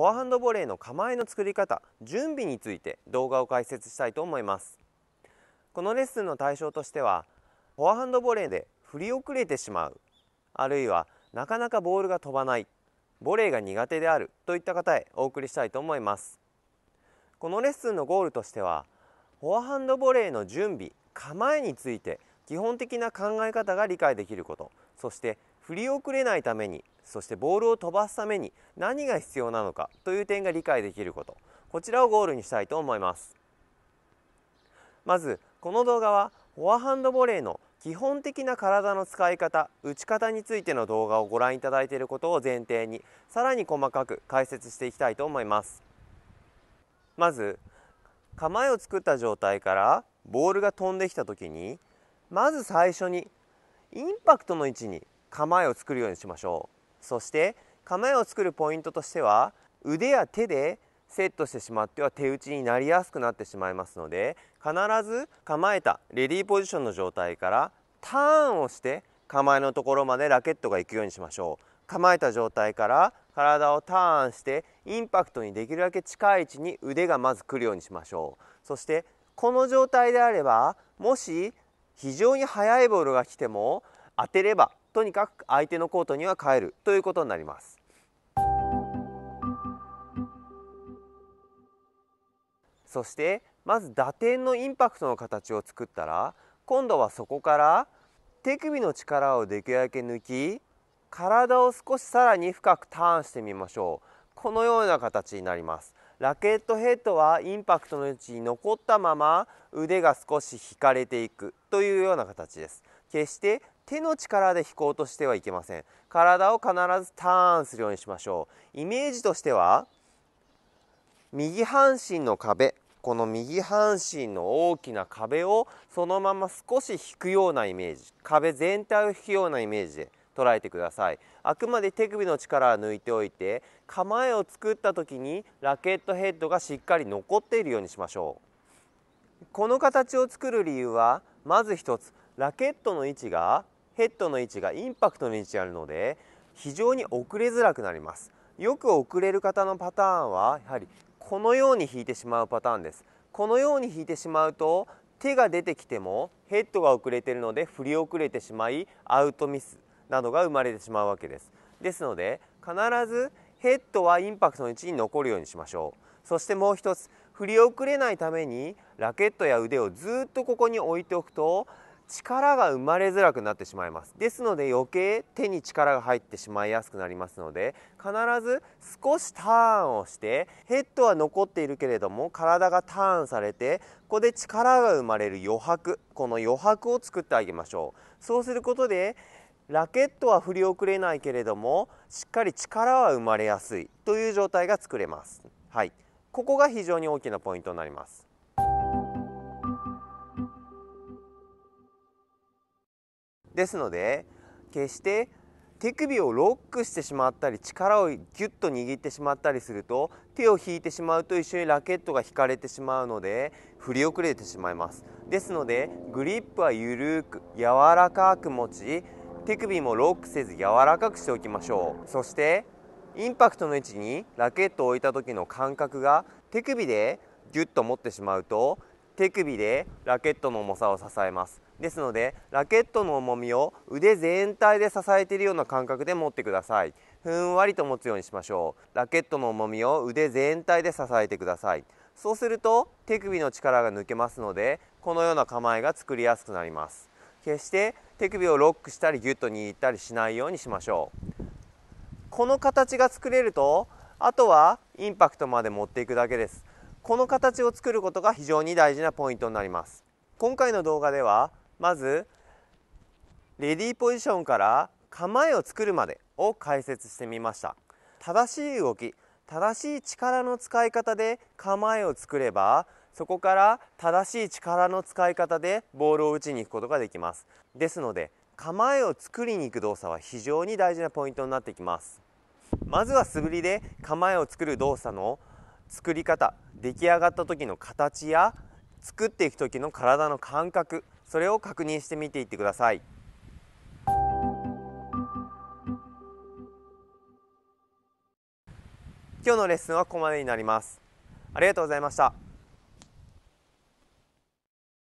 フォアハンドボレーの構えの作り方準備について動画を解説したいと思いますこのレッスンの対象としてはフォアハンドボレーで振り遅れてしまうあるいはなかなかボールが飛ばないボレーが苦手であるといった方へお送りしたいと思いますこのレッスンのゴールとしてはフォアハンドボレーの準備構えについて基本的な考え方が理解できることそして振り遅れないためにそしてボールを飛ばすために何が必要なのかという点が理解できることこちらをゴールにしたいと思いますまずこの動画はフォアハンドボレーの基本的な体の使い方打ち方についての動画をご覧いただいていることを前提にさらに細かく解説していきたいと思いますまず構えを作った状態からボールが飛んできた時にまず最初にインパクトの位置に構えを作るようにしましょうそして構えを作るポイントとしては腕や手でセットしてしまっては手打ちになりやすくなってしまいますので必ず構えたレディーポジションの状態からターンをして構えのところまでラケットが行くようにしましょう構えた状態から体をターンしてインパクトにできるだけ近い位置に腕がまず来るようにしましょうそしてこの状態であればもし非常に速いボールが来ても当てればとにかく相手のコートには帰るということになりますそしてまず打点のインパクトの形を作ったら今度はそこから手首の力をできるだけ抜き体を少しさらに深くターンしてみましょうこのような形になりますラケットヘッドはインパクトの位置に残ったまま腕が少し引かれていくというような形です決して手の力で引こうとしてはいけません体を必ずターンするようにしましょうイメージとしては右半身の壁この右半身の大きな壁をそのまま少し引くようなイメージ壁全体を引くようなイメージで捉えてくださいあくまで手首の力は抜いておいて構えを作った時にラケットヘッドがしっかり残っているようにしましょうこの形を作る理由はまず1つラケットの位置がヘッドの位置がインパクトの位置にあるので非常に遅れづらくなりますよく遅れる方のパターンはやはりこのように引いてしまうパターンですこのように引いてしまうと手が出てきてもヘッドが遅れているので振り遅れてしまいアウトミスなどが生まれてしまうわけですですので必ずヘッドはインパクトの位置に残るようにしましょうそしてもう一つ振り遅れないためにラケットや腕をずっとここに置いておくと力が生まれづらくなってしまいますですので余計手に力が入ってしまいやすくなりますので必ず少しターンをしてヘッドは残っているけれども体がターンされてここで力が生まれる余白この余白を作ってあげましょうそうすることでラケットは振り遅れないけれどもしっかり力は生まれやすいという状態が作れます。はい、ここが非常に大きなポイントになります。ですので決して手首をロックしてしまったり力をギュッと握ってしまったりすると手を引いてしまうと一緒にラケットが引かれてしまうので振り遅れてしまいますですのでグリップは緩く柔らかく持ち手首もロックせず柔らかくしておきましょうそしてインパクトの位置にラケットを置いた時の感覚が手首でギュッと持ってしまうと手首でラケットの重さを支えますですのでラケットの重みを腕全体で支えているような感覚で持ってくださいふんわりと持つようにしましょうラケットの重みを腕全体で支えてくださいそうすると手首の力が抜けますのでこのような構えが作りやすくなります決して手首をロックしたりギュッと握ったりしないようにしましょうこの形が作れるとあとはインパクトまで持っていくだけですこの形を作ることが非常に大事なポイントになります今回の動画ではまずレディーポジションから構えを作るまでを解説してみました正しい動き正しい力の使い方で構えを作ればそこから正しい力の使い方でボールを打ちに行くことができますですので構えを作りに行く動作は非常に大事なポイントになってきますまずは素振りで構えを作る動作の作り方出来上がった時の形や作っていく時の体の感覚それを確認してみていってください今日のレッスンはここまでになりますありがとうございました